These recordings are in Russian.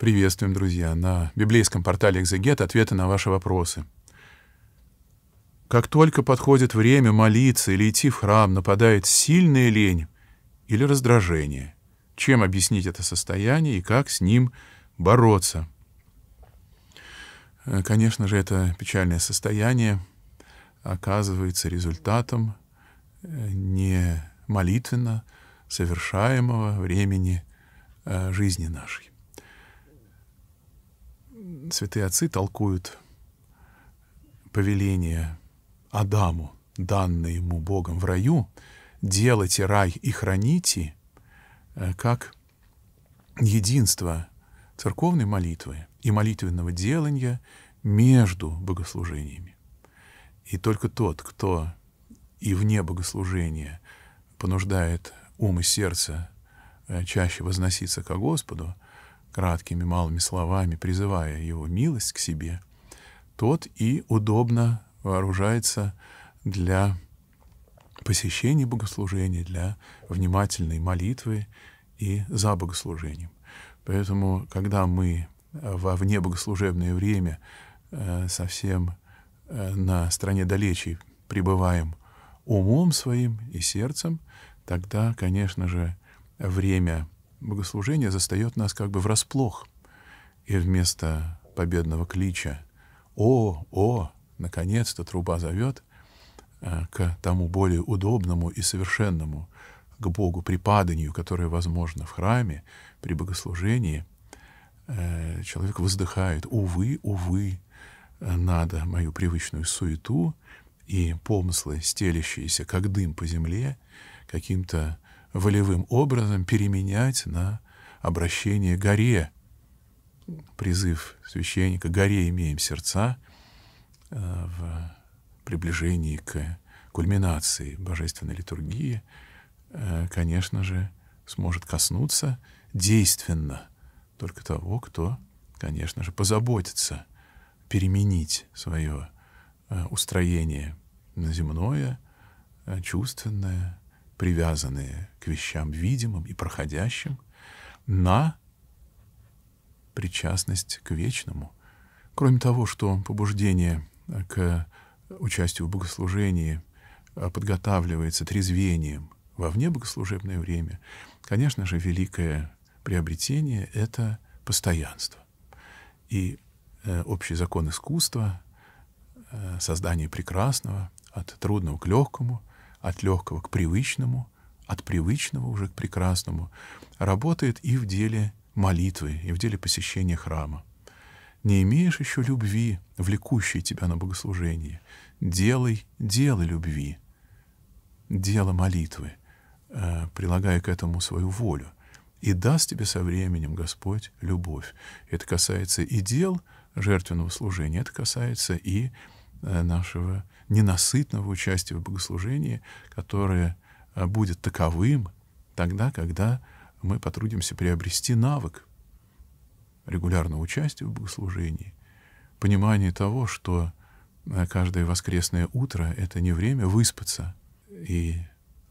Приветствуем, друзья. На библейском портале «Экзегет» ответы на ваши вопросы. Как только подходит время молиться или идти в храм, нападает сильная лень или раздражение. Чем объяснить это состояние и как с ним бороться? Э, конечно же, это печальное состояние оказывается результатом э, не молитвенно совершаемого времени э, жизни нашей святые отцы толкуют повеление Адаму, данное ему Богом в раю, делайте рай и храните, э, как единство церковной молитвы и молитвенного делания между богослужениями. И только тот, кто и вне богослужения понуждает ум и сердце э, чаще возноситься ко Господу — краткими малыми словами, призывая его милость к себе, тот и удобно вооружается для посещения богослужения, для внимательной молитвы и за богослужением. Поэтому, когда мы во внебогослужебное время э, совсем э, на стороне далечей пребываем умом своим и сердцем, тогда, конечно же, время богослужение застает нас как бы врасплох. И вместо победного клича «О, о!» наконец-то труба зовет э, к тому более удобному и совершенному, к Богу припаданию, которое возможно в храме, при богослужении, э, человек воздыхает «Увы, увы, надо мою привычную суету и помыслы, стелящиеся, как дым по земле, каким-то волевым образом переменять на обращение горе. Призыв священника «Горе имеем сердца» э, в приближении к кульминации божественной литургии, э, конечно же, сможет коснуться действенно только того, кто, конечно же, позаботится переменить свое э, устроение на земное, чувственное, привязанные к вещам видимым и проходящим, на причастность к вечному. Кроме того, что побуждение к участию в богослужении а, подготавливается трезвением во вне богослужебное время, конечно же, великое приобретение — это постоянство. И э, общий закон искусства, э, создание прекрасного, от трудного к легкому, от легкого к привычному, от привычного уже к прекрасному, работает и в деле молитвы, и в деле посещения храма. Не имеешь еще любви, влекущей тебя на богослужение. Делай дело любви, дело молитвы, э, прилагая к этому свою волю. И даст тебе со временем Господь любовь. Это касается и дел жертвенного служения, это касается и э, нашего ненасытного участия в богослужении, которое э, будет таковым тогда, когда мы потрудимся приобрести навык регулярного участия в богослужении, понимание того, что э, каждое воскресное утро — это не время выспаться и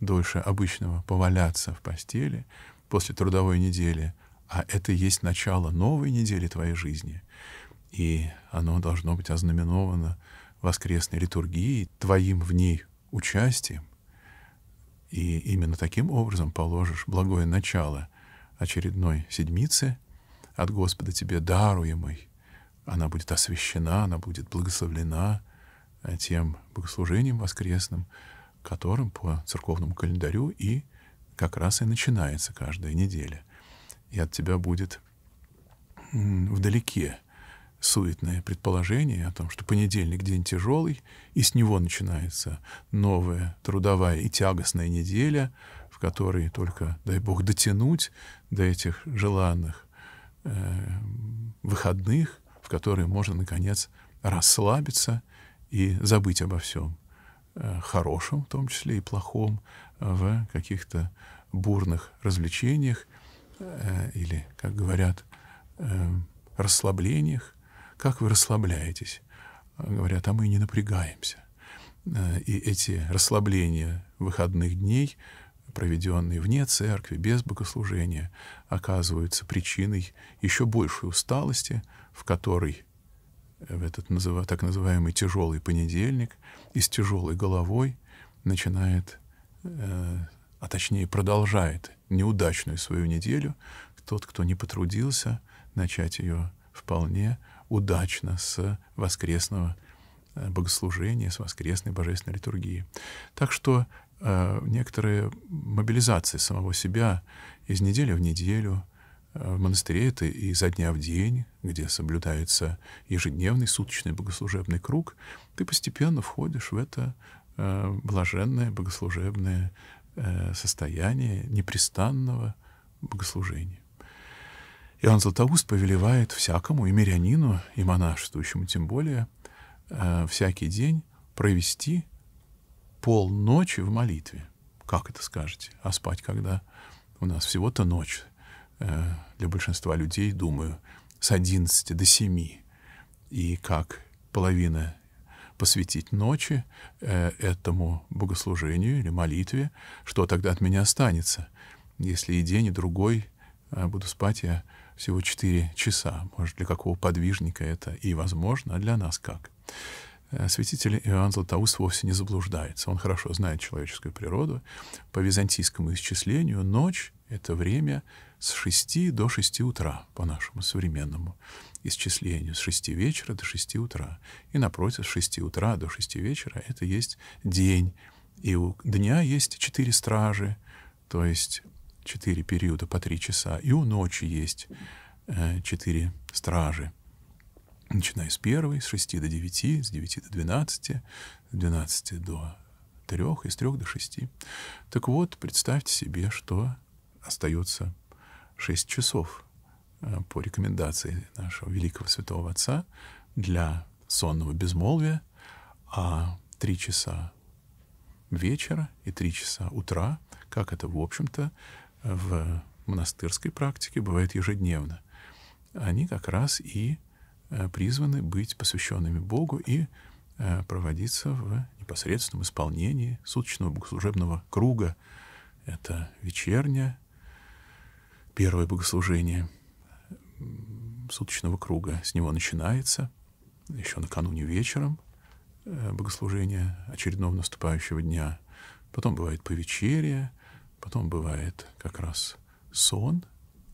дольше обычного поваляться в постели после трудовой недели, а это есть начало новой недели твоей жизни. И оно должно быть ознаменовано воскресной литургии, твоим в ней участием, и именно таким образом положишь благое начало очередной седмицы от Господа тебе даруемой. Она будет освящена, она будет благословлена э, тем богослужением воскресным, которым по церковному календарю и как раз и начинается каждая неделя. И от тебя будет вдалеке суетное предположение о том, что понедельник — день тяжелый, и с него начинается новая трудовая и тягостная неделя, в которой только, дай бог, дотянуть до этих желанных э, выходных, в которые можно, наконец, расслабиться и забыть обо всем э, хорошем, в том числе и плохом, в каких-то бурных развлечениях э, или, как говорят, э, расслаблениях, как вы расслабляетесь? Э, говорят, а мы не напрягаемся. Э, и эти расслабления выходных дней, проведенные вне церкви, без богослужения, оказываются причиной еще большей усталости, в которой э, в этот так называемый тяжелый понедельник и с тяжелой головой начинает, а точнее продолжает неудачную свою неделю тот, кто не потрудился начать ее вполне удачно с воскресного э, богослужения, с воскресной божественной литургии. Так что э, некоторые мобилизации самого себя из недели в неделю э, в монастыре это и за дня в день, где соблюдается ежедневный суточный богослужебный круг, ты постепенно входишь в это э, блаженное богослужебное э, состояние непрестанного богослужения. И он Златоуст повелевает всякому, и мирянину, и монашествующему тем более, э, всякий день провести полночи в молитве. Как это скажете? А спать когда? У нас всего-то ночь э, для большинства людей, думаю, с 11 до 7. И как половина посвятить ночи э, этому богослужению или молитве, что тогда от меня останется? Если и день, и другой э, буду спать я всего 4 часа. Может, для какого подвижника это и возможно, а для нас как? Э, святитель Иоанн Златоуст вовсе не заблуждается. Он хорошо знает человеческую природу. По византийскому исчислению ночь — это время с 6 до 6 утра по нашему современному исчислению. С 6 вечера до 6 утра. И напротив, с 6 утра до 6 вечера — это есть день. И у дня есть четыре стражи, то есть четыре периода по три часа, и у ночи есть э, четыре стражи. Начиная с первой, с шести до девяти с девяти до двенадцати с 12 до трех и с 3 до шести Так вот, представьте себе, что остается шесть часов э, по рекомендации нашего великого святого отца для сонного безмолвия, а три часа вечера и три часа утра, как это, в общем-то, в монастырской практике бывает ежедневно, они как раз и э, призваны быть посвященными Богу и э, проводиться в непосредственном исполнении суточного богослужебного круга. Это вечерня, первое богослужение суточного круга. С него начинается еще накануне вечером э, богослужение очередного наступающего дня. Потом бывает повечерие, потом бывает как раз сон,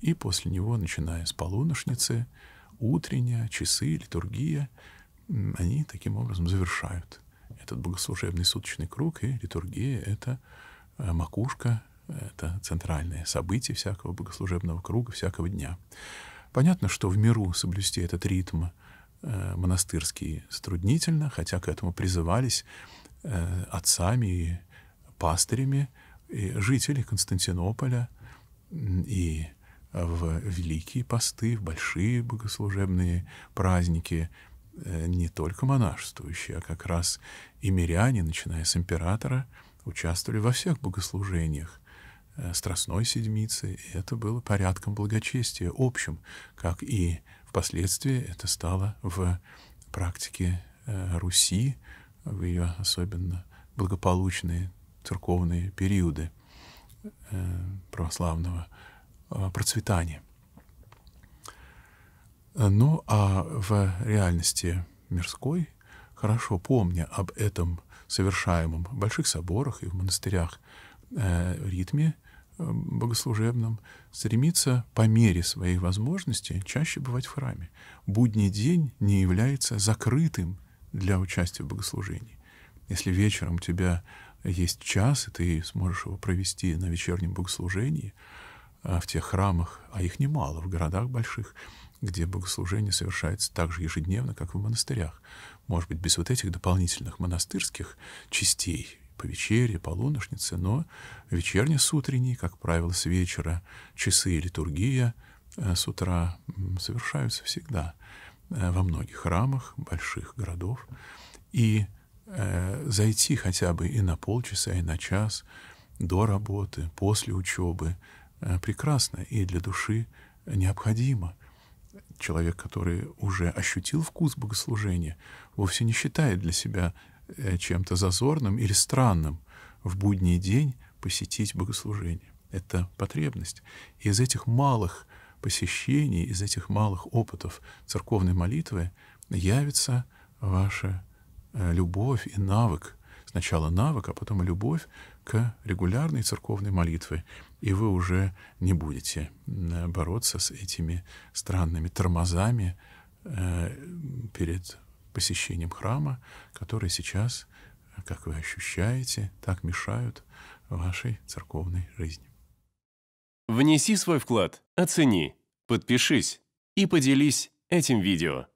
и после него, начиная с полуношницы, утренняя, часы, литургия, они таким образом завершают этот богослужебный суточный круг, и литургия — это э, макушка, это центральное событие всякого богослужебного круга, всякого дня. Понятно, что в миру соблюсти этот ритм э, монастырский затруднительно, хотя к этому призывались э, отцами и пастырями — и жители Константинополя, и э, в великие посты, в большие богослужебные праздники э, не только монашествующие, а как раз и миряне, начиная с императора, участвовали во всех богослужениях э, Страстной Седмицы. И это было порядком благочестия общим, как и впоследствии это стало в практике Руси, в ее особенно благополучные церковные периоды э, православного э, процветания. Ну а в реальности мирской, хорошо помня об этом совершаемом в больших соборах и в монастырях э, ритме богослужебном, стремится по мере своей возможности чаще бывать в храме. Будний день не является закрытым для участия в богослужении. Если вечером у тебя есть час, и ты сможешь его провести на вечернем богослужении а, в тех храмах, а их немало в городах больших, где богослужение совершается так же ежедневно, как в монастырях. Может быть, без вот этих дополнительных монастырских частей, по вечере, полуношнице, но вечерний с утренней, как правило, с вечера, часы литургия э, с утра совершаются всегда э, во многих храмах больших городов. И э, зайти хотя бы и на полчаса, и на час до работы, после учебы, э, прекрасно и для души необходимо. Человек, который уже ощутил вкус богослужения, вовсе не считает для себя э, чем-то зазорным или странным в будний день посетить богослужение. Это потребность. И из этих малых посещений, из этих малых опытов церковной молитвы явится ваше Э, любовь и навык, сначала навык, а потом и любовь к регулярной церковной молитве, и вы уже не будете э, бороться с этими странными тормозами э, перед посещением храма, которые сейчас, как вы ощущаете, так мешают вашей церковной жизни. Внеси свой вклад, оцени, подпишись и поделись этим видео.